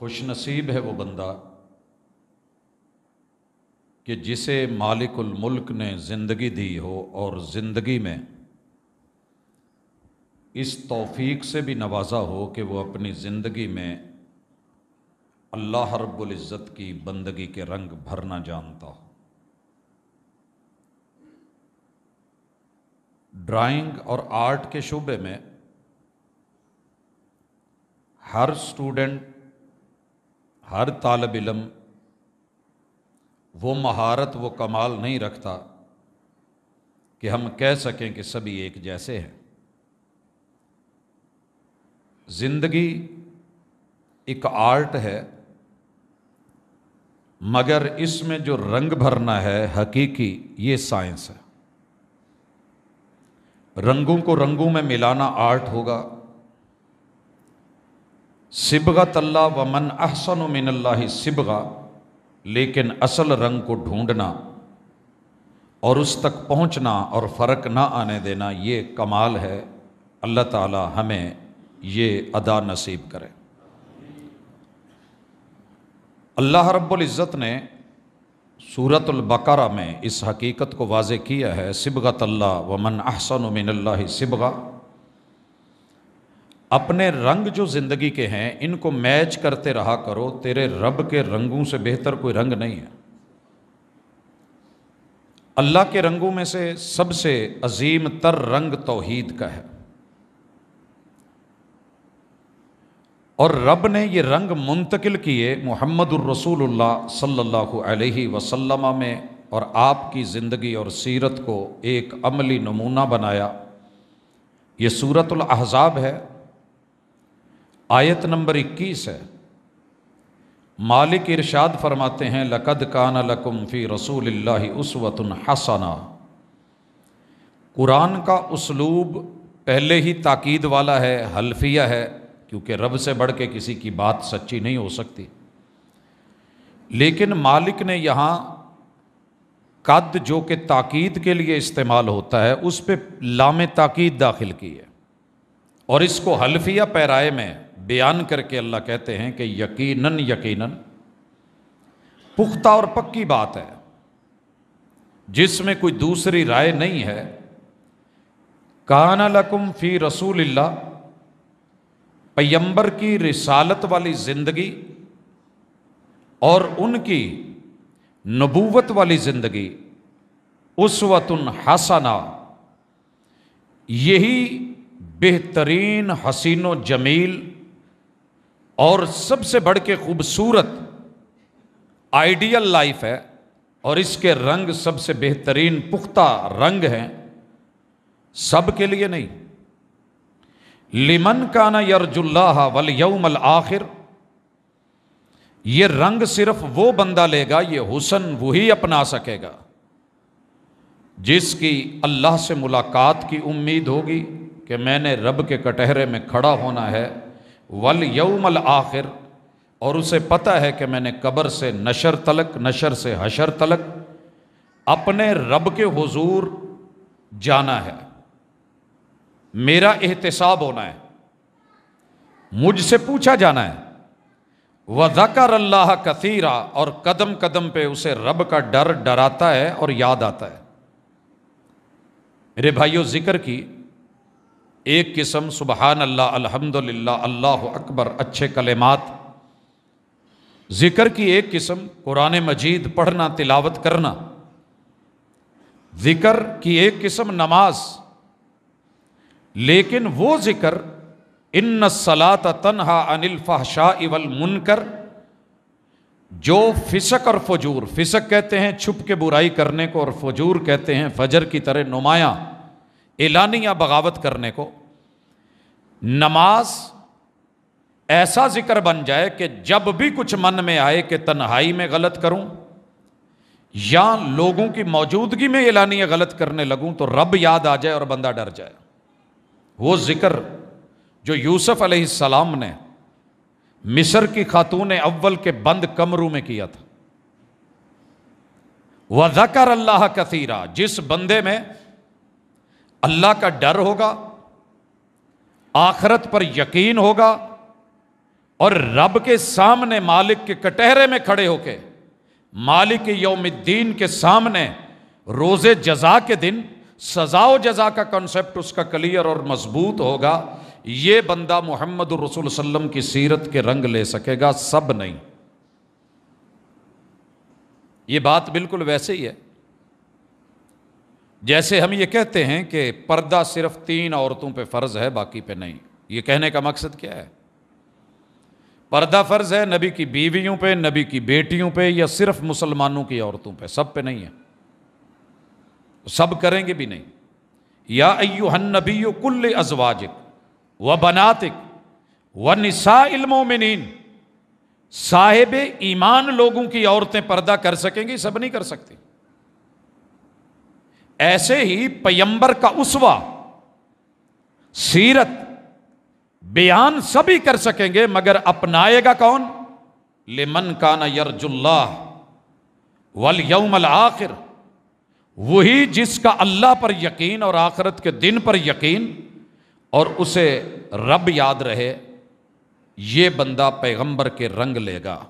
खुश नसीब है वो बंदा कि जिसे मालिकुल मुल्क ने ज़िंदगी दी हो और ज़िंदगी में इस तौफीक से भी नवाजा हो कि वो अपनी ज़िंदगी में अल्लाह रब्बुल इज़्ज़त की बंदगी के रंग भरना जानता हो ड्राइंग और आर्ट के शुबे में हर स्टूडेंट हर तालब इलम वो महारत वो कमाल नहीं रखता कि हम कह सकें कि सभी एक जैसे हैं ज़िंदगी एक आर्ट है मगर इसमें जो रंग भरना है हकीकी ये साइंस है रंगों को रंगों में मिलाना आर्ट होगा सिबगा तल्ला व मन अहसन मिनल्ला सिबगा लेकिन असल रंग को ढूंढना और उस तक पहुंचना और फ़र्क ना आने देना ये कमाल है अल्लाह ताला हमें ये अदा नसीब करे अल्लाह रब्ज़त ने सूरतुल बकरा में इस हकीकत को वाज किया है सिबगत अल्लाह व मन अहसन मिनल्ला सिबगा अपने रंग जो ज़िंदगी के हैं इनको मैच करते रहा करो तेरे रब के रंगों से बेहतर कोई रंग नहीं है अल्लाह के रंगों में से सबसे अजीम तर रंग तोहीद का है और रब ने ये रंग मुंतकिल किए मोहम्मद रसूलुल्लाह सल्लल्लाहु अलैहि वसल्लम में और आपकी ज़िंदगी और सीरत को एक अमली नमूना बनाया ये सूरतुल अहज़ाब है आयत नंबर 21 है मालिक इरशाद फरमाते हैं लकद कान लकुम फ़ी रसूल उसवतन हसना कुरान का उसलूब पहले ही ताकीद वाला है हल्फिया है क्योंकि रब से बढ़ के किसी की बात सच्ची नहीं हो सकती लेकिन मालिक ने यहाँ कद जो कि ताकीद के लिए इस्तेमाल होता है उस पर लाम ताकीद दाखिल की है और इसको हल्फिया पैराए में बयान करके अल्लाह कहते हैं कि यकीनन यकीनन पुख्ता और पक्की बात है जिसमें कोई दूसरी राय नहीं है काना लकुम फी रसूल पयंबर की रिसालत वाली ज़िंदगी और उनकी नबूवत वाली ज़िंदगी उसवतन हसना यही बेहतरीन हसीनो जमील और सबसे बढ़ के खूबसूरत आइडियल लाइफ है और इसके रंग सबसे बेहतरीन पुख्ता रंग हैं सब के लिए नहीं लिमन काना यरजुल्लाह वल यौमल आखिर ये रंग सिर्फ वो बंदा लेगा ये हुसन वही अपना सकेगा जिसकी अल्लाह से मुलाकात की उम्मीद होगी कि मैंने रब के कटहरे में खड़ा होना है वल यौमल आखिर और उसे पता है कि मैंने कब्र से नशर तलक नशर से हशर तलक अपने रब के हुजूर जाना है मेरा एहतसाब होना है मुझसे पूछा जाना है व अल्लाह कसीरा और कदम कदम पे उसे रब का डर डराता है और याद आता है मेरे भाइयों जिक्र की एक किस्म सुबहान अल्लाह अल्हम्दुलिल्लाह अल्लाह अकबर अच्छे कलेमात ज़िक्र की एक किस्म कुरान मजीद पढ़ना तिलावत करना ज़िक्र की एक किस्म नमाज लेकिन वो ज़िक्र इन सलात तनहा अनिल फहशा इवल मुनकर जो फिसक और फजूर फिसक कहते हैं छुप के बुराई करने को और फजूर कहते हैं फजर की तरह नुमाया एलानिया या बगावत करने को नमाज ऐसा जिक्र बन जाए कि जब भी कुछ मन में आए कि तन्हाई में गलत करूं या लोगों की मौजूदगी में एलानिया गलत करने लगूं तो रब याद आ जाए और बंदा डर जाए वो जिक्र जो यूसुफ अलैहिस्सलाम ने मिस्र की खातून अव्वल के बंद कमरू में किया था वह अल्लाह कसीरा जिस बंदे में अल्लाह का डर होगा आखरत पर यकीन होगा और रब के सामने मालिक के कटहरे में खड़े होके मालिक यौमद्दीन के सामने रोज़े जजा के दिन सजाओ जजा का कॉन्सेप्ट उसका क्लियर और मजबूत होगा ये बंदा मोहम्मद रसूल सल्लम की सीरत के रंग ले सकेगा सब नहीं ये बात बिल्कुल वैसे ही है जैसे हम ये कहते हैं कि पर्दा सिर्फ तीन औरतों पे फ़र्ज़ है बाकी पे नहीं ये कहने का मकसद क्या है पर्दा फ़र्ज़ है नबी की बीवियों पे नबी की बेटियों पे या सिर्फ मुसलमानों की औरतों पे सब पे नहीं है सब करेंगे भी नहीं या हन नबी कुल्ल अजवाजिक व बनातिक व में नींद साहिब ईमान लोगों की औरतें पर्दा कर सकेंगी सब नहीं कर सकती ऐसे ही पयंबर का उसवा सीरत बयान सभी कर सकेंगे मगर अपनाएगा कौन लेमन काना यरजुल्लाह वल यौमल आखिर वही जिसका अल्लाह पर यकीन और आखरत के दिन पर यकीन और उसे रब याद रहे ये बंदा पैगंबर के रंग लेगा